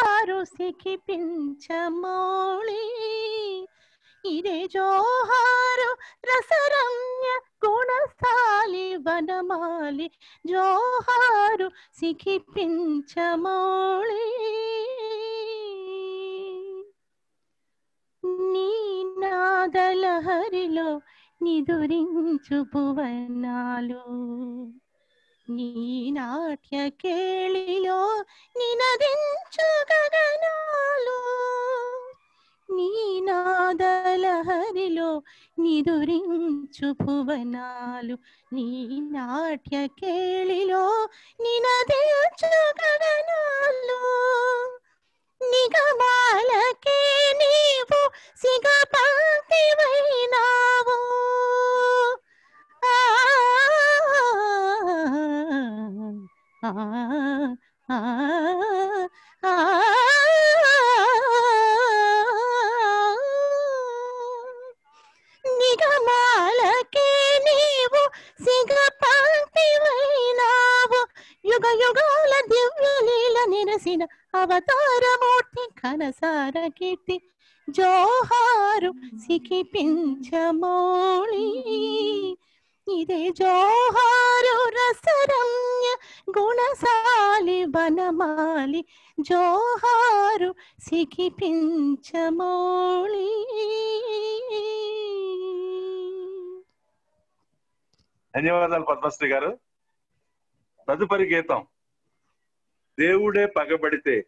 ಹಾರು ಸಿಖಿ ಪಿಂಚ ಮೋಳಿ ಇರೆ ಜೋಹಾರು ರಸರಮ್ಯ ಗುಣಸಾಲಿ ವನಮಾಲಿ ಜೋಹಾರು ಸಿಖಿ ಪಿಂಚ ಮೋಳಿ నీనాదలహరిలో నిదురించు భువనాలు నీ నాట్య కేళిలో నినదించు నిదురించు భువనాలు నీ నాట్య కేళిలో నినదేచు నిగమాలకే నీవు సిగపాతివైనావు ఆ ఆ ఆ యుగ యుగాల దివ్యలీల నిరసిన అవతారమూర్తి కనసార కీర్తి జోహారు సికిపించమౌళి ఇదే జోహారు రసరమ్య గుణశాలి వనమాలి జోహారు సికిపించమౌళి ధన్యవాదాలు పద్మశ్రీ గారు తదుపరి గీతం దేవుడే పగబడితే